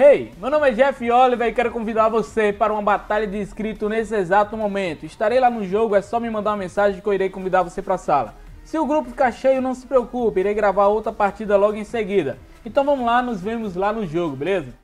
Hey, meu nome é Jeff Oliver e quero convidar você para uma batalha de inscrito nesse exato momento. Estarei lá no jogo, é só me mandar uma mensagem que eu irei convidar você para a sala. Se o grupo ficar cheio, não se preocupe, irei gravar outra partida logo em seguida. Então vamos lá, nos vemos lá no jogo, beleza?